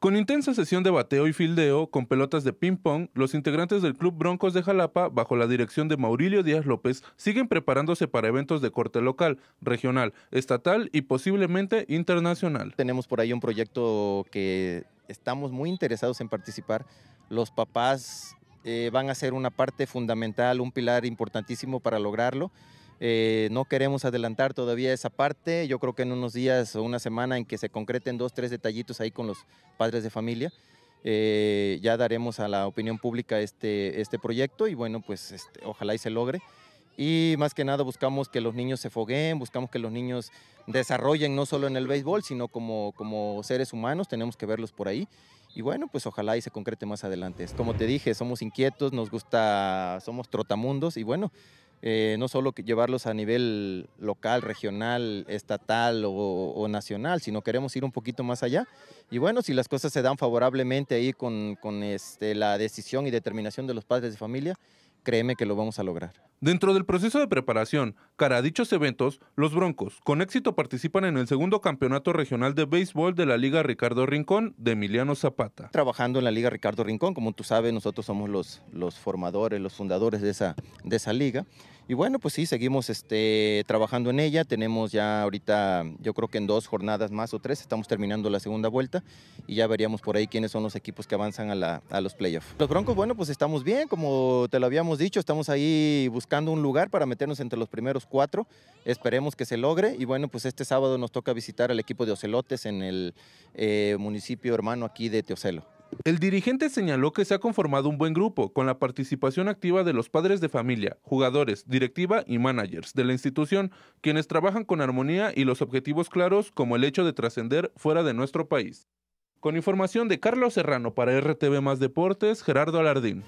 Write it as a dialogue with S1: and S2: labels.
S1: Con intensa sesión de bateo y fildeo con pelotas de ping-pong, los integrantes del Club Broncos de Jalapa, bajo la dirección de Maurilio Díaz López, siguen preparándose para eventos de corte local, regional, estatal y posiblemente internacional. Tenemos por ahí un proyecto
S2: que estamos muy interesados en participar. Los papás eh, van a ser una parte fundamental, un pilar importantísimo para lograrlo. Eh, no queremos adelantar todavía esa parte. Yo creo que en unos días o una semana en que se concreten dos, tres detallitos ahí con los padres de familia, eh, ya daremos a la opinión pública este, este proyecto y bueno, pues este, ojalá y se logre. Y más que nada buscamos que los niños se fogueen, buscamos que los niños desarrollen no solo en el béisbol, sino como, como seres humanos, tenemos que verlos por ahí. Y bueno, pues ojalá y se concrete más adelante. Como te dije, somos inquietos, nos gusta, somos trotamundos y bueno, eh, no solo llevarlos a nivel local, regional, estatal o, o, nacional, sino queremos ir un poquito más allá. Y bueno, si las cosas se dan favorablemente ahí con, este, la decisión y determinación de los padres de familia, créeme que lo vamos a lograr.
S1: Dentro del proceso de preparación para dichos eventos, los Broncos con éxito participan en el segundo campeonato regional de béisbol de la Liga Ricardo Rincón de Emiliano Zapata.
S2: Trabajando en la Liga Ricardo Rincón, como tú sabes, nosotros somos los, los formadores, los fundadores de esa, de esa liga. Y bueno, pues sí, seguimos este, trabajando en ella. Tenemos ya ahorita, yo creo que en dos jornadas más o tres, estamos terminando la segunda vuelta y ya veríamos por ahí quiénes son los equipos que avanzan a, a los playoffs. Los Broncos, bueno, pues estamos bien, como te lo habíamos dicho, estamos ahí buscando buscando un lugar para meternos entre los primeros cuatro. Esperemos que se logre. Y bueno, pues este sábado nos toca visitar al equipo de Ocelotes en el eh, municipio
S1: hermano aquí de Teocelo. El dirigente señaló que se ha conformado un buen grupo, con la participación activa de los padres de familia, jugadores, directiva y managers de la institución, quienes trabajan con armonía y los objetivos claros como el hecho de trascender fuera de nuestro país. Con información de Carlos Serrano para RTV Más Deportes, Gerardo Alardín.